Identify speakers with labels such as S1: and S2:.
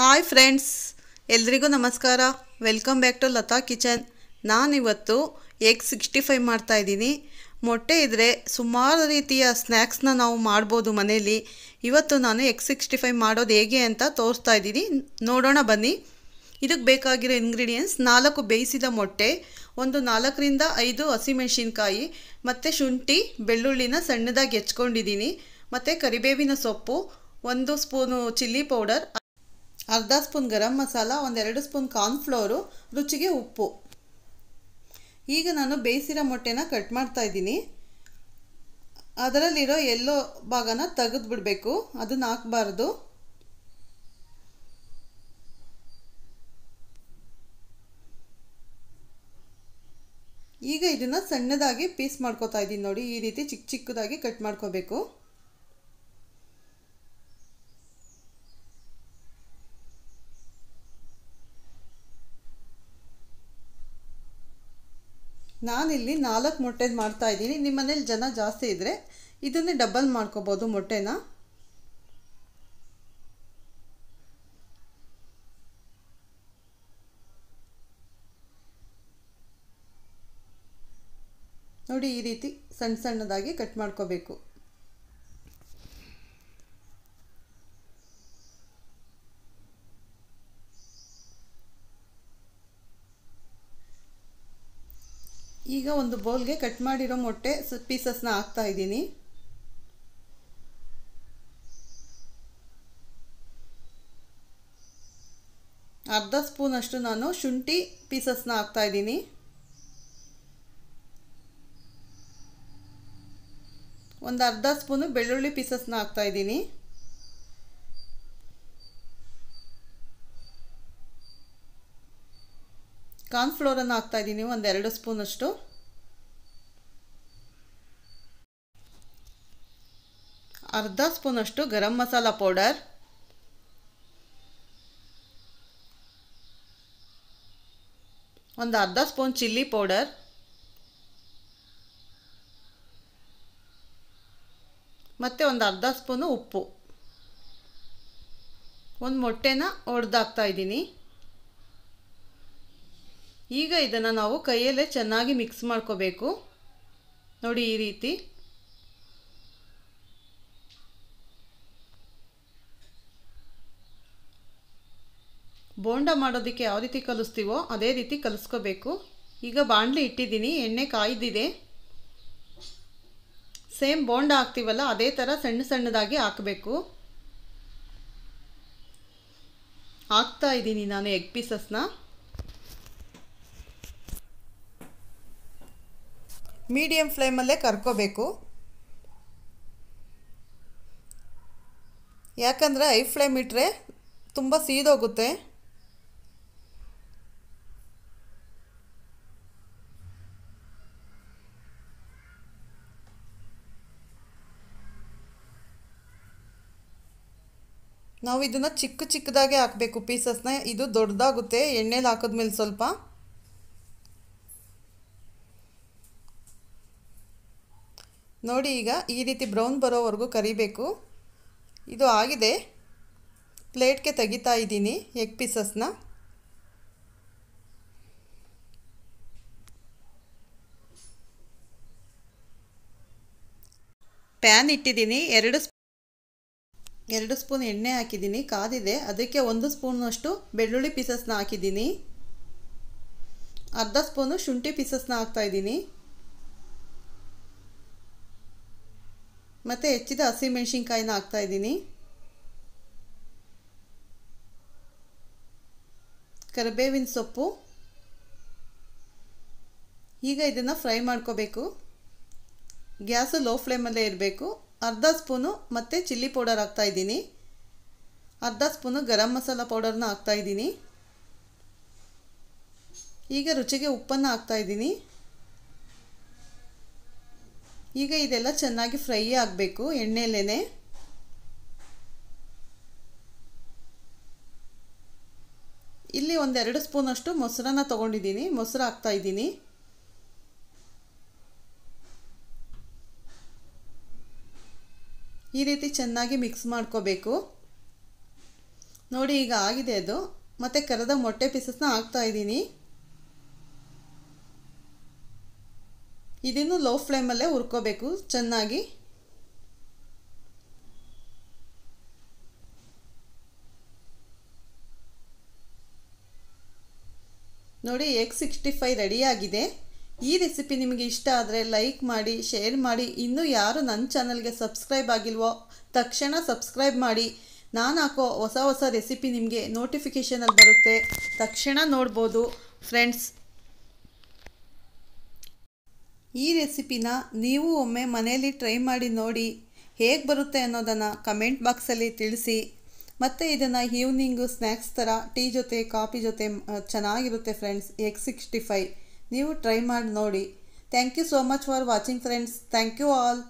S1: hi friends ಎಲ್ರಿಗೂ ನಮಸ್ಕಾರ welcome back to Lata kitchen ನಾನಿವತ್ತು ಎಗ್ ಸಿಕ್ಸ್ಟಿ ಫೈವ್ ಮಾಡ್ತಾಯಿದ್ದೀನಿ ಮೊಟ್ಟೆ ಇದ್ದರೆ ಸುಮಾರು ರೀತಿಯ ಸ್ನ್ಯಾಕ್ಸ್ನ ನಾವು ಮಾಡ್ಬೋದು ಮನೆಯಲ್ಲಿ ಇವತ್ತು ನಾನು ಎಗ್ ಸಿಕ್ಸ್ಟಿ ಫೈವ್ ಮಾಡೋದು ಹೇಗೆ ಅಂತ ತೋರಿಸ್ತಾ ಇದ್ದೀನಿ ನೋಡೋಣ ಬನ್ನಿ ಇದಕ್ಕೆ ಬೇಕಾಗಿರೋ ಇಂಗ್ರೀಡಿಯೆಂಟ್ಸ್ ನಾಲ್ಕು ಬೇಯಿಸಿದ ಮೊಟ್ಟೆ ಒಂದು ನಾಲ್ಕರಿಂದ ಐದು ಹಸಿಮೆಣಸಿನ್ಕಾಯಿ ಮತ್ತು ಶುಂಠಿ ಬೆಳ್ಳುಳ್ಳಿನ ಸಣ್ಣದಾಗಿ ಹೆಚ್ಕೊಂಡಿದ್ದೀನಿ ಮತ್ತು ಕರಿಬೇವಿನ ಸೊಪ್ಪು ಒಂದು ಸ್ಪೂನು ಚಿಲ್ಲಿ ಪೌಡರ್ ಅರ್ಧ ಸ್ಪೂನ್ ಗರಂ ಮಸಾಲ ಒಂದೆರಡು ಸ್ಪೂನ್ ಕಾರ್ನ್ಫ್ಲೋರು ರುಚಿಗೆ ಉಪ್ಪು ಈಗ ನಾನು ಬೇಯಿಸಿರೋ ಮೊಟ್ಟೆನ ಕಟ್ ಮಾಡ್ತಾ ಇದ್ದೀನಿ ಅದರಲ್ಲಿರೋ ಎಲ್ಲೋ ಭಾಗನ ತೆಗೆದು ಬಿಡಬೇಕು ಅದನ್ನ ಹಾಕಬಾರ್ದು ಈಗ ಇದನ್ನು ಸಣ್ಣದಾಗಿ ಪೀಸ್ ಮಾಡ್ಕೋತಾ ಇದ್ದೀನಿ ನೋಡಿ ಈ ರೀತಿ ಚಿಕ್ಕ ಚಿಕ್ಕದಾಗಿ ಕಟ್ ಮಾಡ್ಕೋಬೇಕು ನಾನಿಲ್ಲಿ ನಾಲ್ಕು ಮಾಡ್ತಾ ಮಾಡ್ತಾ ನಿಮ್ಮ ಮನೇಲಿ ಜನ ಜಾಸ್ತಿ ಇದ್ದರೆ ಇದನ್ನೇ ಡಬ್ಬಲ್ ಮಾಡ್ಕೋಬೋದು ಮೊಟ್ಟೆನ ನೋಡಿ ಈ ರೀತಿ ಸಣ್ಣ ಸಣ್ಣದಾಗಿ ಕಟ್ ಮಾಡ್ಕೋಬೇಕು ಈಗ ಒಂದು ಬೌಲ್ಗೆ ಕಟ್ ಮಾಡಿರೋ ಮೊಟ್ಟೆ ಪೀಸಸ್ನ ಹಾಕ್ತಾ ಇದ್ದೀನಿ ಅರ್ಧ ಸ್ಪೂನಷ್ಟು ನಾನು ಶುಂಠಿ ಪೀಸಸ್ನ ಹಾಕ್ತಾ ಇದ್ದೀನಿ ಒಂದು ಅರ್ಧ ಸ್ಪೂನು ಬೆಳ್ಳುಳ್ಳಿ ಪೀಸಸ್ನ ಹಾಕ್ತಾ ಇದ್ದೀನಿ ಕಾರ್ನ್ಫ್ಲೋರನ್ನು ಹಾಕ್ತಾ ಒಂದು ಎರಡು ಸ್ಪೂನಷ್ಟು ಅರ್ಧ ಸ್ಪೂನಷ್ಟು ಗರಂ ಮಸಾಲ ಪೌಡರ್ ಒಂದು ಅರ್ಧ ಸ್ಪೂನ್ ಚಿಲ್ಲಿ ಪೌಡರ್ ಮತ್ತು ಒಂದು ಅರ್ಧ ಸ್ಪೂನು ಉಪ್ಪು ಒಂದು ಮೊಟ್ಟೆನ ಒಡೆದಾಕ್ತಾ ಇದ್ದೀನಿ ಈಗ ಇದನ್ನು ನಾವು ಕೈಯಲ್ಲೇ ಚೆನ್ನಾಗಿ ಮಿಕ್ಸ್ ಮಾಡ್ಕೋಬೇಕು ನೋಡಿ ಈ ರೀತಿ ಬೋಂಡ ಮಾಡೋದಕ್ಕೆ ಯಾವ ರೀತಿ ಕಲಿಸ್ತೀವೋ ಅದೇ ರೀತಿ ಕಲಿಸ್ಕೋಬೇಕು ಈಗ ಬಾಣಲಿ ಇಟ್ಟಿದ್ದೀನಿ ಎಣ್ಣೆ ಕಾಯ್ದಿದೆ ಸೇಮ್ ಬೋಂಡ ಹಾಕ್ತೀವಲ್ಲ ಅದೇ ಥರ ಸಣ್ಣ ಸಣ್ಣದಾಗಿ ಹಾಕಬೇಕು ಹಾಕ್ತಾ ಇದ್ದೀನಿ ನಾನು ಎಗ್ ಪೀಸಸ್ನ ಮೀಡಿಯಂ ಫ್ಲೇಮಲ್ಲೇ ಕರ್ಕೋಬೇಕು ಯಾಕಂದರೆ ಐ ಫ್ಲೇಮ್ ಇಟ್ಟರೆ ತುಂಬ ಸೀದೋಗುತ್ತೆ ನಾವು ಇದನ್ನು ಚಿಕ್ಕ ಚಿಕ್ಕದಾಗೆ ಹಾಕಬೇಕು ಪೀಸಸ್ನ ಇದು ದೊಡ್ಡದಾಗುತ್ತೆ ಎಣ್ಣೆಲಿ ಹಾಕಿದ್ಮೇಲೆ ಸ್ವಲ್ಪ ನೋಡಿ ಈಗ ಈ ರೀತಿ ಬ್ರೌನ್ ಬರೋವರೆಗೂ ಕರಿಬೇಕು ಇದು ಆಗಿದೆ ಪ್ಲೇಟ್ಗೆ ತೆಗಿತಾ ಇದ್ದೀನಿ ಎಗ್ ಪೀಸಸ್ನ ಪ್ಯಾನ್ ಇಟ್ಟಿದ್ದೀನಿ ಎರಡು ಎರಡು ಸ್ಪೂನ್ ಎಣ್ಣೆ ಹಾಕಿದ್ದೀನಿ ಕಾದಿದೆ ಅದಕ್ಕೆ ಒಂದು ಸ್ಪೂನಷ್ಟು ಬೆಳ್ಳುಳ್ಳಿ ಪೀಸಸ್ನ ಹಾಕಿದ್ದೀನಿ ಅರ್ಧ ಸ್ಪೂನು ಶುಂಠಿ ಪೀಸಸ್ನ ಹಾಕ್ತಾಯಿದ್ದೀನಿ ಮತ್ತು ಹೆಚ್ಚಿದ ಹಸಿಮೆಣ್ಸಿನ್ಕಾಯಿನ ಹಾಕ್ತಾಯಿದ್ದೀನಿ ಕರಿಬೇವಿನ ಸೊಪ್ಪು ಈಗ ಇದನ್ನು ಫ್ರೈ ಮಾಡ್ಕೋಬೇಕು ಗ್ಯಾಸು ಲೋ ಫ್ಲೇಮಲ್ಲೇ ಇರಬೇಕು ಅರ್ಧ ಸ್ಪೂನು ಮತ್ತು ಚಿಲ್ಲಿ ಪೌಡರ್ ಇದ್ದೀನಿ ಅರ್ಧ ಸ್ಪೂನು ಗರಂ ಮಸಾಲ ಪೌಡರ್ನ ಇದ್ದೀನಿ ಈಗ ರುಚಿಗೆ ಉಪ್ಪನ್ನು ಹಾಕ್ತಾಯಿದ್ದೀನಿ ಈಗ ಇದೆಲ್ಲ ಚೆನ್ನಾಗಿ ಫ್ರೈ ಆಗಬೇಕು ಎಣ್ಣೆಲೇ ಇಲ್ಲಿ ಒಂದೆರಡು ಸ್ಪೂನಷ್ಟು ಮೊಸರನ್ನ ತೊಗೊಂಡಿದ್ದೀನಿ ಮೊಸರು ಹಾಕ್ತಾ ಇದ್ದೀನಿ ಈ ರೀತಿ ಚೆನ್ನಾಗಿ ಮಿಕ್ಸ್ ಮಾಡ್ಕೋಬೇಕು ನೋಡಿ ಈಗ ಆಗಿದೆ ಅದು ಮತ್ತು ಕರೆದ ಮೊಟ್ಟೆ ಪೀಸಸ್ನ ಹಾಕ್ತಾ ಇದ್ದೀನಿ ಇದನ್ನು ಲೋ ಫ್ಲೇಮಲ್ಲೇ ಹುರ್ಕೋಬೇಕು ಚೆನ್ನಾಗಿ ನೋಡಿ ಎಗ್ ಸಿಕ್ಸ್ಟಿ ಫೈ ರೆಡಿಯಾಗಿದೆ ಈ ರೆಸಿಪಿ ನಿಮಗೆ ಇಷ್ಟ ಆದರೆ ಲೈಕ್ ಮಾಡಿ ಶೇರ್ ಮಾಡಿ ಇನ್ನೂ ಯಾರು ನನ್ನ ಚಾನಲ್ಗೆ ಸಬ್ಸ್ಕ್ರೈಬ್ ಆಗಿಲ್ವೋ ತಕ್ಷಣ ಸಬ್ಸ್ಕ್ರೈಬ್ ಮಾಡಿ ನಾನು ಹಾಕೋ ಹೊಸ ಹೊಸ ರೆಸಿಪಿ ನಿಮಗೆ ನೋಟಿಫಿಕೇಷನಲ್ಲಿ ಬರುತ್ತೆ ತಕ್ಷಣ ನೋಡ್ಬೋದು ಫ್ರೆಂಡ್ಸ್ ಈ ರೆಸಿಪಿನ ನೀವು ಒಮ್ಮೆ ಮನೆಯಲ್ಲಿ ಟ್ರೈ ಮಾಡಿ ನೋಡಿ ಹೇಗೆ ಬರುತ್ತೆ ಅನ್ನೋದನ್ನು ಕಮೆಂಟ್ ಬಾಕ್ಸಲ್ಲಿ ತಿಳಿಸಿ ಮತ್ತು ಇದನ್ನು ಈವ್ನಿಂಗು ಸ್ನ್ಯಾಕ್ಸ್ ಥರ ಟೀ ಜೊತೆ ಕಾಫಿ ಜೊತೆ ಚೆನ್ನಾಗಿರುತ್ತೆ ಫ್ರೆಂಡ್ಸ್ ಎಗ್ ಸಿಕ್ಸ್ಟಿ ಫೈ ನೀವು ಟ್ರೈ ಮಾಡಿ ನೋಡಿ thank you so much for watching friends thank you all